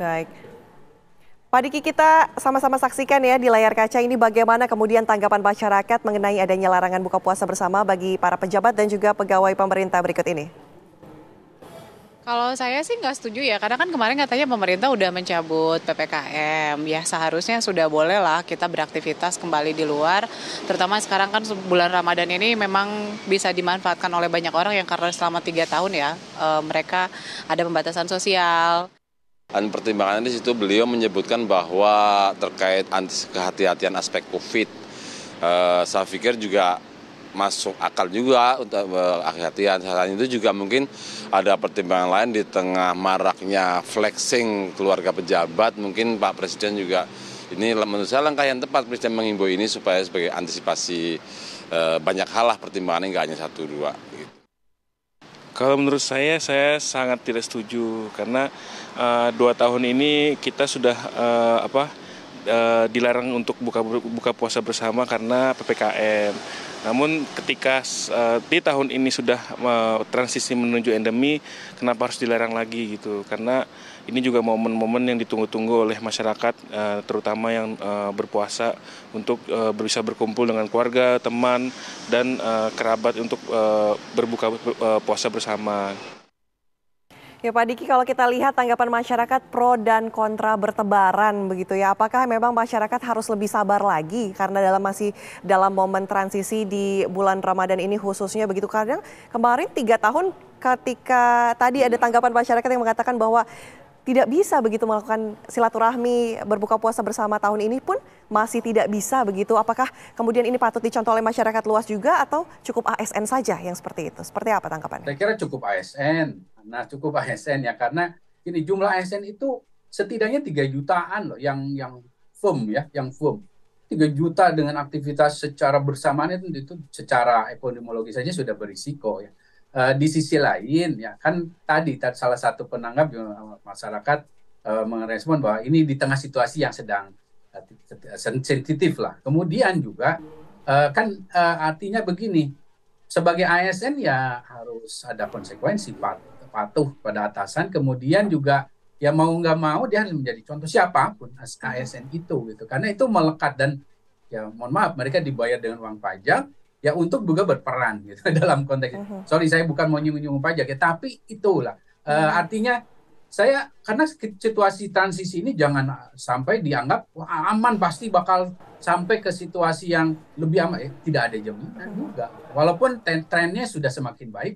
Baik. Pak Diki, kita sama-sama saksikan ya di layar kaca ini bagaimana kemudian tanggapan masyarakat mengenai adanya larangan buka puasa bersama bagi para pejabat dan juga pegawai pemerintah berikut ini. Kalau saya sih nggak setuju ya, karena kan kemarin katanya pemerintah udah mencabut PPKM. Ya seharusnya sudah boleh lah kita beraktivitas kembali di luar. Terutama sekarang kan bulan Ramadan ini memang bisa dimanfaatkan oleh banyak orang yang karena selama tiga tahun ya, eh, mereka ada pembatasan sosial. Dan pertimbangan di situ beliau menyebutkan bahwa terkait kehati-hatian aspek COVID, eh, saya pikir juga masuk akal juga untuk eh, kehatian hatian Selain itu juga mungkin ada pertimbangan lain di tengah maraknya flexing keluarga pejabat. Mungkin Pak Presiden juga ini menurut saya langkah yang tepat Presiden mengimbau ini supaya sebagai antisipasi eh, banyak hal lah pertimbangannya nggak hanya satu dua. Kalau menurut saya, saya sangat tidak setuju karena uh, dua tahun ini kita sudah uh, apa uh, dilarang untuk buka buka puasa bersama karena ppkm namun ketika uh, di tahun ini sudah uh, transisi menuju endemi, kenapa harus dilarang lagi gitu? Karena ini juga momen-momen yang ditunggu-tunggu oleh masyarakat, uh, terutama yang uh, berpuasa untuk uh, bisa berkumpul dengan keluarga, teman, dan uh, kerabat untuk uh, berbuka uh, puasa bersama. Ya Pak Diki, kalau kita lihat tanggapan masyarakat pro dan kontra bertebaran begitu ya, apakah memang masyarakat harus lebih sabar lagi karena dalam masih dalam momen transisi di bulan Ramadan ini khususnya begitu kadang kemarin tiga tahun ketika tadi ada tanggapan masyarakat yang mengatakan bahwa tidak bisa begitu melakukan silaturahmi berbuka puasa bersama tahun ini pun masih tidak bisa begitu. Apakah kemudian ini patut dicontoh oleh masyarakat luas juga atau cukup ASN saja yang seperti itu? Seperti apa tanggapannya? Saya kira cukup ASN. Nah, cukup ASN ya karena ini jumlah ASN itu setidaknya 3 jutaan loh yang yang firm ya, yang firm. 3 juta dengan aktivitas secara bersamaan itu, itu secara epidemiologi saja sudah berisiko ya. Eh, di sisi lain ya kan tadi salah satu penanggap masyarakat uh, eh, merespon bahwa ini di tengah situasi yang sedang eh, sensitif lah. Kemudian juga kan artinya begini sebagai ASN ya harus ada konsekuensi patuh pada atasan kemudian juga ya mau nggak mau dia harus menjadi contoh siapapun ASN itu gitu karena itu melekat dan ya mohon maaf mereka dibayar dengan uang pajak ya untuk juga berperan gitu dalam konteks uh -huh. sorry saya bukan mau nyinggung nyium pajak ya tapi itulah eh, uh, -huh. uh, artinya saya karena situasi transisi ini jangan sampai dianggap Wah, aman pasti bakal sampai ke situasi yang lebih aman eh, tidak ada jaminan uh-huh. juga walaupun trennya sudah semakin baik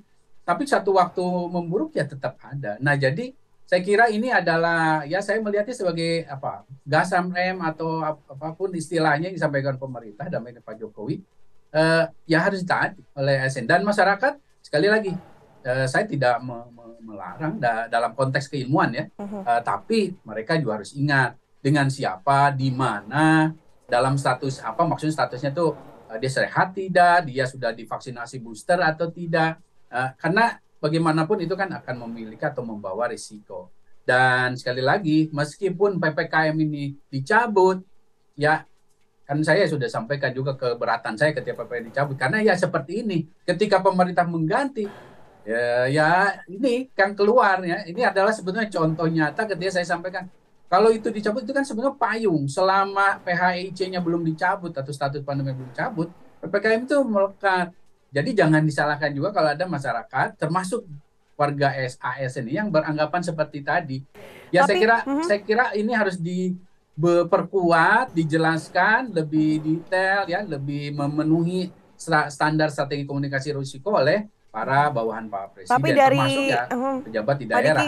tapi satu waktu memburuk ya tetap ada nah jadi saya kira ini adalah ya saya melihatnya sebagai apa gas rem atau apapun istilahnya yang disampaikan pemerintah dan Pak Jokowi uh, ya harus ditaati oleh ASN dan masyarakat sekali lagi uh, saya tidak me me melarang da dalam konteks keilmuan ya uh -huh. uh, tapi mereka juga harus ingat dengan siapa di mana dalam status apa maksudnya statusnya tuh uh, dia sehat tidak dia sudah divaksinasi booster atau tidak uh, karena bagaimanapun itu kan akan memiliki atau membawa risiko dan sekali lagi meskipun ppkm ini dicabut ya kan saya sudah sampaikan juga keberatan saya ketika PP dicabut karena ya seperti ini ketika pemerintah mengganti ya, ya ini kan keluar ya ini adalah sebetulnya contoh nyata ketika saya sampaikan kalau itu dicabut itu kan sebetulnya payung selama PHIC-nya belum dicabut atau status pandemi belum dicabut PPKM itu melekat jadi jangan disalahkan juga kalau ada masyarakat termasuk warga SAS ini yang beranggapan seperti tadi ya Tapi, saya kira uh mhm. -huh. saya kira ini harus di diperkuat, dijelaskan lebih detail ya, lebih memenuhi standar strategi komunikasi risiko oleh para bawahan Pak Presiden Tapi dari, termasuk ya hmm. pejabat di daerah.